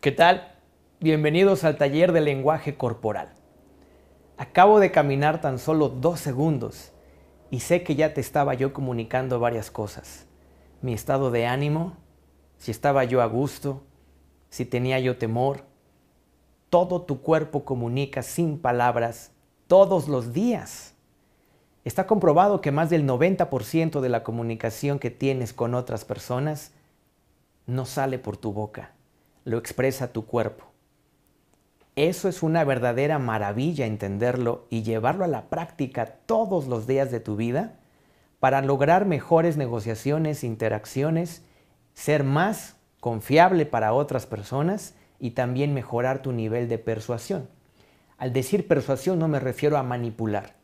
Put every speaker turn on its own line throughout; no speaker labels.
¿Qué tal? Bienvenidos al taller de lenguaje corporal. Acabo de caminar tan solo dos segundos y sé que ya te estaba yo comunicando varias cosas. Mi estado de ánimo, si estaba yo a gusto, si tenía yo temor. Todo tu cuerpo comunica sin palabras todos los días. Está comprobado que más del 90% de la comunicación que tienes con otras personas no sale por tu boca lo expresa tu cuerpo. Eso es una verdadera maravilla entenderlo y llevarlo a la práctica todos los días de tu vida para lograr mejores negociaciones, interacciones, ser más confiable para otras personas y también mejorar tu nivel de persuasión. Al decir persuasión no me refiero a manipular.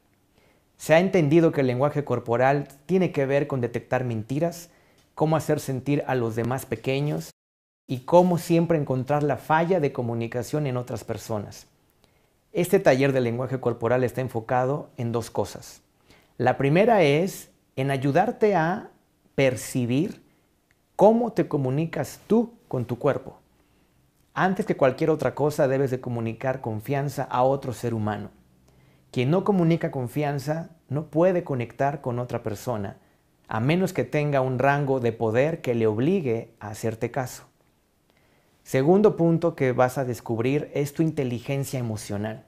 Se ha entendido que el lenguaje corporal tiene que ver con detectar mentiras, cómo hacer sentir a los demás pequeños, y cómo siempre encontrar la falla de comunicación en otras personas. Este taller de lenguaje corporal está enfocado en dos cosas. La primera es en ayudarte a percibir cómo te comunicas tú con tu cuerpo. Antes que cualquier otra cosa debes de comunicar confianza a otro ser humano. Quien no comunica confianza no puede conectar con otra persona, a menos que tenga un rango de poder que le obligue a hacerte caso. Segundo punto que vas a descubrir es tu inteligencia emocional.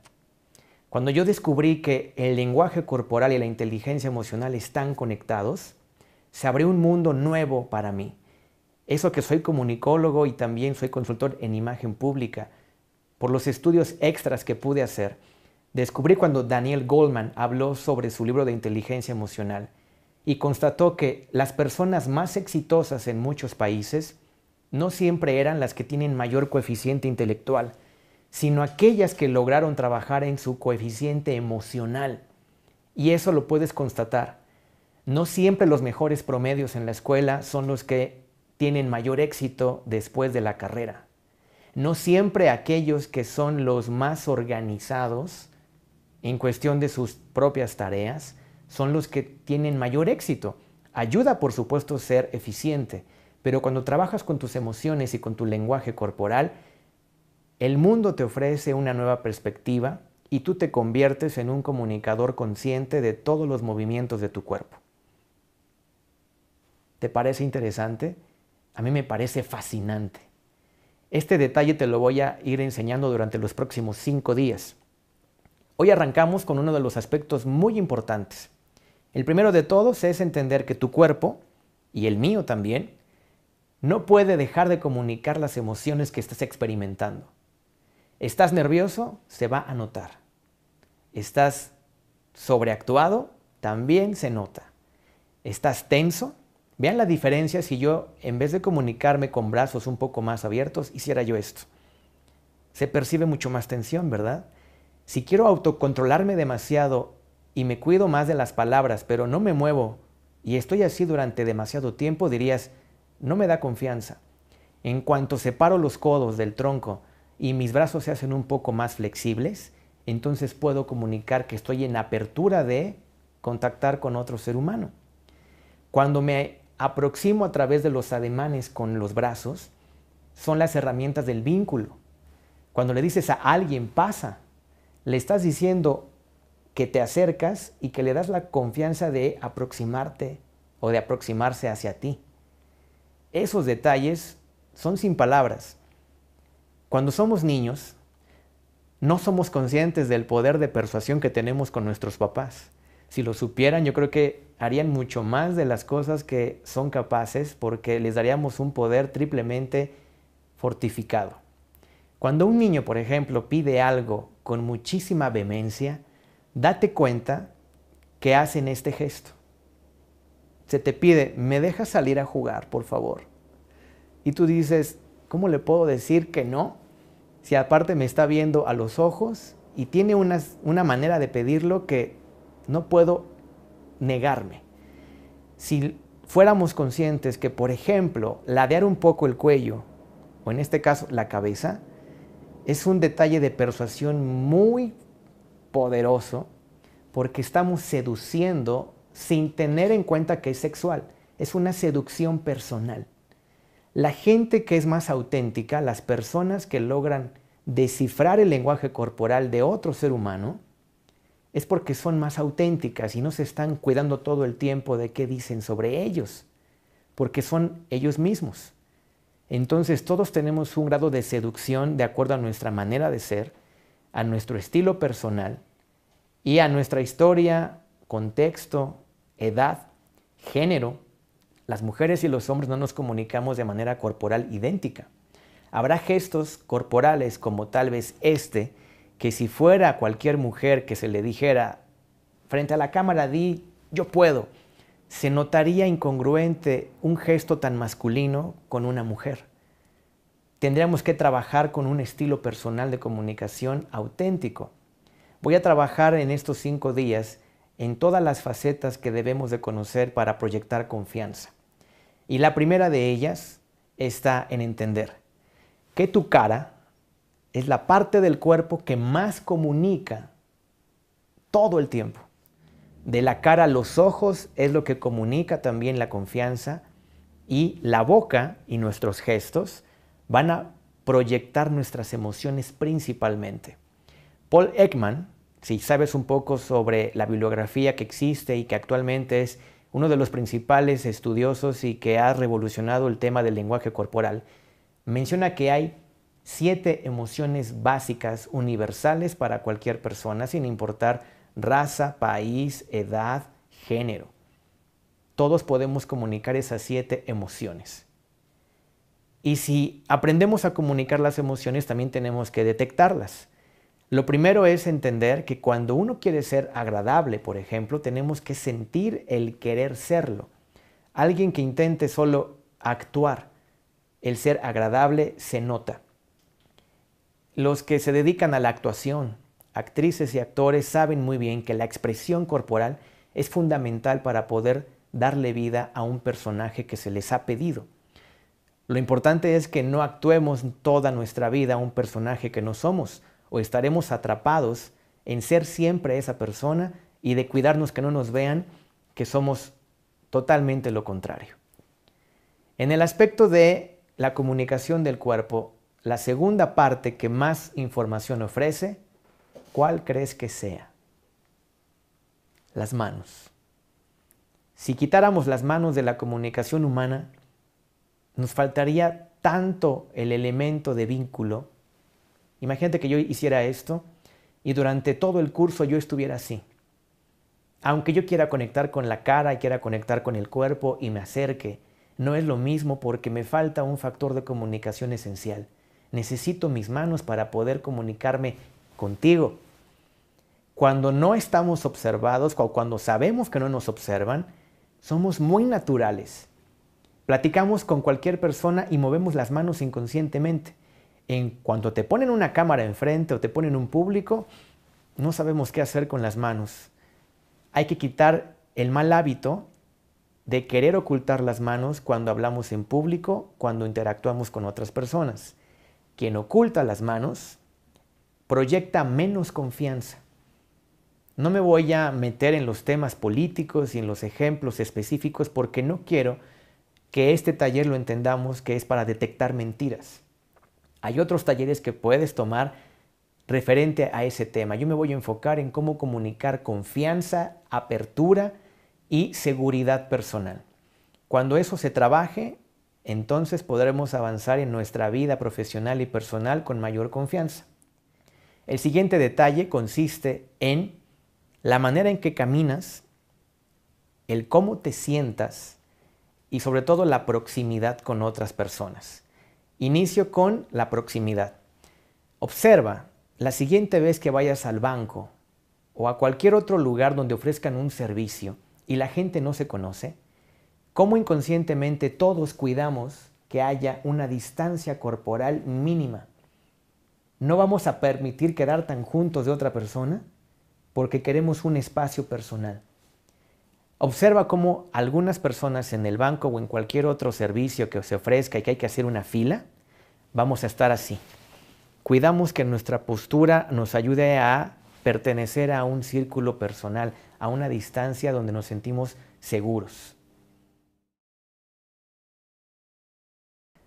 Cuando yo descubrí que el lenguaje corporal y la inteligencia emocional están conectados, se abrió un mundo nuevo para mí. Eso que soy comunicólogo y también soy consultor en imagen pública, por los estudios extras que pude hacer, descubrí cuando Daniel Goldman habló sobre su libro de inteligencia emocional y constató que las personas más exitosas en muchos países no siempre eran las que tienen mayor coeficiente intelectual, sino aquellas que lograron trabajar en su coeficiente emocional. Y eso lo puedes constatar. No siempre los mejores promedios en la escuela son los que tienen mayor éxito después de la carrera. No siempre aquellos que son los más organizados en cuestión de sus propias tareas son los que tienen mayor éxito. Ayuda, por supuesto, ser eficiente, pero cuando trabajas con tus emociones y con tu lenguaje corporal, el mundo te ofrece una nueva perspectiva y tú te conviertes en un comunicador consciente de todos los movimientos de tu cuerpo. ¿Te parece interesante? A mí me parece fascinante. Este detalle te lo voy a ir enseñando durante los próximos cinco días. Hoy arrancamos con uno de los aspectos muy importantes. El primero de todos es entender que tu cuerpo, y el mío también, no puede dejar de comunicar las emociones que estás experimentando. ¿Estás nervioso? Se va a notar. ¿Estás sobreactuado? También se nota. ¿Estás tenso? Vean la diferencia si yo, en vez de comunicarme con brazos un poco más abiertos, hiciera yo esto. Se percibe mucho más tensión, ¿verdad? Si quiero autocontrolarme demasiado y me cuido más de las palabras, pero no me muevo y estoy así durante demasiado tiempo, dirías, no me da confianza. En cuanto separo los codos del tronco y mis brazos se hacen un poco más flexibles, entonces puedo comunicar que estoy en apertura de contactar con otro ser humano. Cuando me aproximo a través de los ademanes con los brazos, son las herramientas del vínculo. Cuando le dices a alguien pasa, le estás diciendo que te acercas y que le das la confianza de aproximarte o de aproximarse hacia ti esos detalles son sin palabras. Cuando somos niños, no somos conscientes del poder de persuasión que tenemos con nuestros papás. Si lo supieran, yo creo que harían mucho más de las cosas que son capaces porque les daríamos un poder triplemente fortificado. Cuando un niño, por ejemplo, pide algo con muchísima vehemencia, date cuenta que hacen este gesto. Se te pide, me dejas salir a jugar, por favor y tú dices, ¿cómo le puedo decir que no? Si aparte me está viendo a los ojos y tiene una, una manera de pedirlo que no puedo negarme. Si fuéramos conscientes que, por ejemplo, ladear un poco el cuello, o en este caso la cabeza, es un detalle de persuasión muy poderoso porque estamos seduciendo sin tener en cuenta que es sexual. Es una seducción personal. La gente que es más auténtica, las personas que logran descifrar el lenguaje corporal de otro ser humano, es porque son más auténticas y no se están cuidando todo el tiempo de qué dicen sobre ellos, porque son ellos mismos. Entonces todos tenemos un grado de seducción de acuerdo a nuestra manera de ser, a nuestro estilo personal y a nuestra historia, contexto, edad, género, las mujeres y los hombres no nos comunicamos de manera corporal idéntica. Habrá gestos corporales como tal vez este, que si fuera cualquier mujer que se le dijera frente a la cámara, di yo puedo, se notaría incongruente un gesto tan masculino con una mujer. Tendríamos que trabajar con un estilo personal de comunicación auténtico. Voy a trabajar en estos cinco días en todas las facetas que debemos de conocer para proyectar confianza. Y la primera de ellas está en entender que tu cara es la parte del cuerpo que más comunica todo el tiempo. De la cara a los ojos es lo que comunica también la confianza y la boca y nuestros gestos van a proyectar nuestras emociones principalmente. Paul Ekman, si sabes un poco sobre la bibliografía que existe y que actualmente es uno de los principales estudiosos y que ha revolucionado el tema del lenguaje corporal, menciona que hay siete emociones básicas universales para cualquier persona, sin importar raza, país, edad, género. Todos podemos comunicar esas siete emociones. Y si aprendemos a comunicar las emociones, también tenemos que detectarlas. Lo primero es entender que cuando uno quiere ser agradable, por ejemplo, tenemos que sentir el querer serlo. Alguien que intente solo actuar, el ser agradable se nota. Los que se dedican a la actuación, actrices y actores, saben muy bien que la expresión corporal es fundamental para poder darle vida a un personaje que se les ha pedido. Lo importante es que no actuemos toda nuestra vida a un personaje que no somos, o estaremos atrapados en ser siempre esa persona y de cuidarnos que no nos vean que somos totalmente lo contrario. En el aspecto de la comunicación del cuerpo, la segunda parte que más información ofrece, ¿cuál crees que sea? Las manos. Si quitáramos las manos de la comunicación humana, nos faltaría tanto el elemento de vínculo Imagínate que yo hiciera esto y durante todo el curso yo estuviera así. Aunque yo quiera conectar con la cara y quiera conectar con el cuerpo y me acerque, no es lo mismo porque me falta un factor de comunicación esencial. Necesito mis manos para poder comunicarme contigo. Cuando no estamos observados, o cuando sabemos que no nos observan, somos muy naturales. Platicamos con cualquier persona y movemos las manos inconscientemente en cuanto te ponen una cámara enfrente o te ponen un público, no sabemos qué hacer con las manos. Hay que quitar el mal hábito de querer ocultar las manos cuando hablamos en público, cuando interactuamos con otras personas. Quien oculta las manos proyecta menos confianza. No me voy a meter en los temas políticos y en los ejemplos específicos porque no quiero que este taller lo entendamos que es para detectar mentiras. Hay otros talleres que puedes tomar referente a ese tema. Yo me voy a enfocar en cómo comunicar confianza, apertura y seguridad personal. Cuando eso se trabaje, entonces podremos avanzar en nuestra vida profesional y personal con mayor confianza. El siguiente detalle consiste en la manera en que caminas, el cómo te sientas y sobre todo la proximidad con otras personas. Inicio con la proximidad. Observa, la siguiente vez que vayas al banco o a cualquier otro lugar donde ofrezcan un servicio y la gente no se conoce, cómo inconscientemente todos cuidamos que haya una distancia corporal mínima. No vamos a permitir quedar tan juntos de otra persona porque queremos un espacio personal. Observa cómo algunas personas en el banco o en cualquier otro servicio que se ofrezca y que hay que hacer una fila, vamos a estar así. Cuidamos que nuestra postura nos ayude a pertenecer a un círculo personal, a una distancia donde nos sentimos seguros.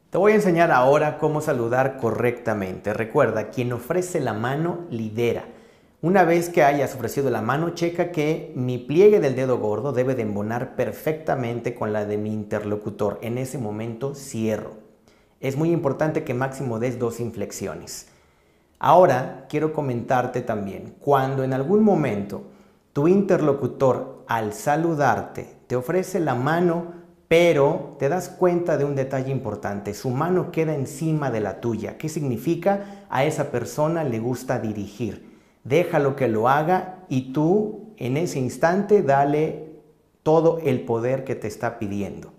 Te voy a enseñar ahora cómo saludar correctamente. Recuerda, quien ofrece la mano lidera. Una vez que hayas ofrecido la mano, checa que mi pliegue del dedo gordo debe de embonar perfectamente con la de mi interlocutor. En ese momento cierro. Es muy importante que máximo des dos inflexiones. Ahora quiero comentarte también, cuando en algún momento tu interlocutor al saludarte te ofrece la mano, pero te das cuenta de un detalle importante, su mano queda encima de la tuya. ¿Qué significa? A esa persona le gusta dirigir déjalo que lo haga y tú en ese instante dale todo el poder que te está pidiendo.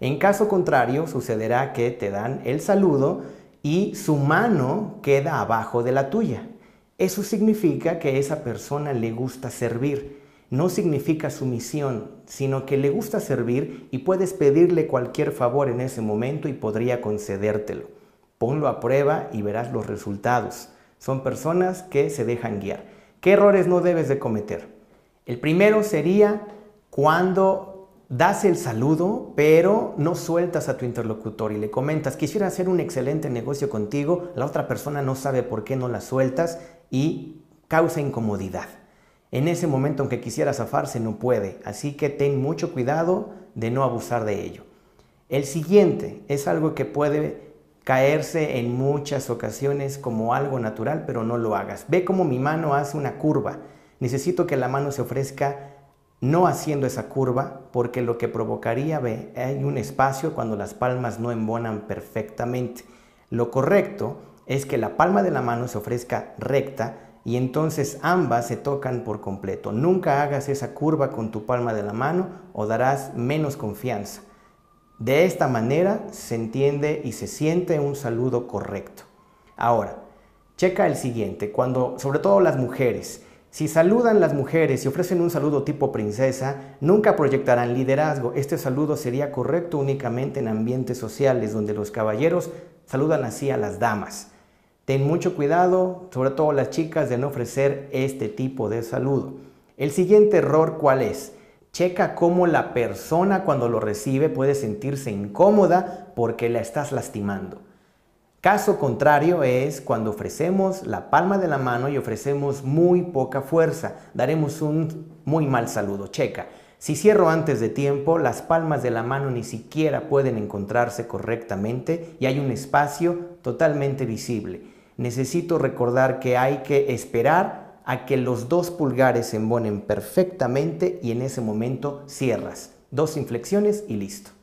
En caso contrario, sucederá que te dan el saludo y su mano queda abajo de la tuya. Eso significa que a esa persona le gusta servir. No significa sumisión, sino que le gusta servir y puedes pedirle cualquier favor en ese momento y podría concedértelo. Ponlo a prueba y verás los resultados. Son personas que se dejan guiar. ¿Qué errores no debes de cometer? El primero sería cuando das el saludo, pero no sueltas a tu interlocutor y le comentas, quisiera hacer un excelente negocio contigo, la otra persona no sabe por qué no la sueltas y causa incomodidad. En ese momento, aunque quisiera zafarse, no puede, así que ten mucho cuidado de no abusar de ello. El siguiente es algo que puede caerse en muchas ocasiones como algo natural, pero no lo hagas. Ve cómo mi mano hace una curva. Necesito que la mano se ofrezca no haciendo esa curva, porque lo que provocaría, ve, hay un espacio cuando las palmas no embonan perfectamente. Lo correcto es que la palma de la mano se ofrezca recta y entonces ambas se tocan por completo. Nunca hagas esa curva con tu palma de la mano o darás menos confianza. De esta manera se entiende y se siente un saludo correcto. Ahora, checa el siguiente, cuando sobre todo las mujeres, si saludan las mujeres y ofrecen un saludo tipo princesa, nunca proyectarán liderazgo. Este saludo sería correcto únicamente en ambientes sociales donde los caballeros saludan así a las damas. Ten mucho cuidado, sobre todo las chicas, de no ofrecer este tipo de saludo. El siguiente error, ¿cuál es? Checa cómo la persona cuando lo recibe puede sentirse incómoda porque la estás lastimando. Caso contrario es cuando ofrecemos la palma de la mano y ofrecemos muy poca fuerza. Daremos un muy mal saludo. Checa. Si cierro antes de tiempo, las palmas de la mano ni siquiera pueden encontrarse correctamente y hay un espacio totalmente visible. Necesito recordar que hay que esperar a que los dos pulgares se embonen perfectamente y en ese momento cierras. Dos inflexiones y listo.